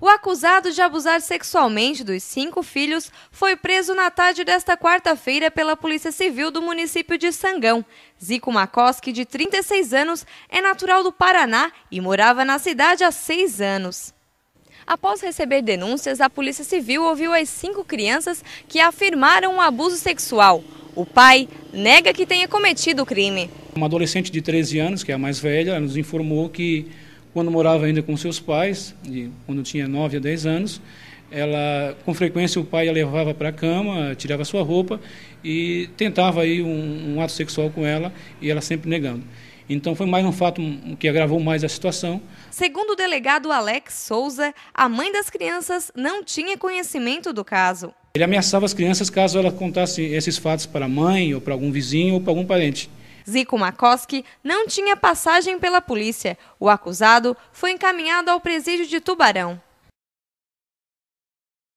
O acusado de abusar sexualmente dos cinco filhos foi preso na tarde desta quarta-feira pela Polícia Civil do município de Sangão. Zico Makoski, de 36 anos, é natural do Paraná e morava na cidade há seis anos. Após receber denúncias, a Polícia Civil ouviu as cinco crianças que afirmaram um abuso sexual. O pai nega que tenha cometido o crime. Uma adolescente de 13 anos, que é a mais velha, nos informou que quando morava ainda com seus pais, de, quando tinha 9 a 10 anos, ela com frequência o pai a levava para a cama, tirava sua roupa e tentava aí um, um, ato sexual com ela e ela sempre negando. Então foi mais um fato que agravou mais a situação. Segundo o delegado Alex Souza, a mãe das crianças não tinha conhecimento do caso. Ele ameaçava as crianças caso ela contasse esses fatos para a mãe ou para algum vizinho ou para algum parente. Zico Makoski não tinha passagem pela polícia. O acusado foi encaminhado ao presídio de Tubarão.